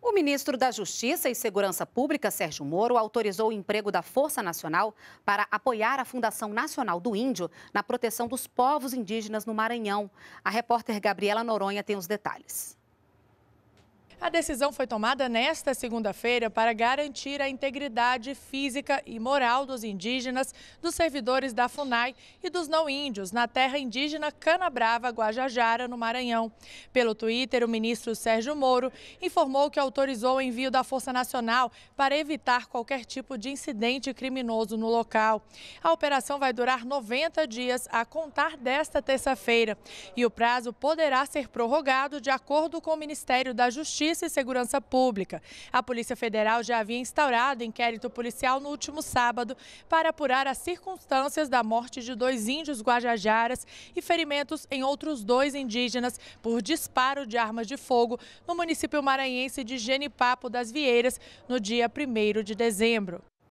O ministro da Justiça e Segurança Pública, Sérgio Moro, autorizou o emprego da Força Nacional para apoiar a Fundação Nacional do Índio na proteção dos povos indígenas no Maranhão. A repórter Gabriela Noronha tem os detalhes. A decisão foi tomada nesta segunda-feira para garantir a integridade física e moral dos indígenas, dos servidores da FUNAI e dos não índios na terra indígena Canabrava, Guajajara, no Maranhão. Pelo Twitter, o ministro Sérgio Moro informou que autorizou o envio da Força Nacional para evitar qualquer tipo de incidente criminoso no local. A operação vai durar 90 dias a contar desta terça-feira e o prazo poderá ser prorrogado de acordo com o Ministério da Justiça Justiça e Segurança Pública. A Polícia Federal já havia instaurado inquérito policial no último sábado para apurar as circunstâncias da morte de dois índios guajajaras e ferimentos em outros dois indígenas por disparo de armas de fogo no município maranhense de Genipapo das Vieiras no dia 1 de dezembro.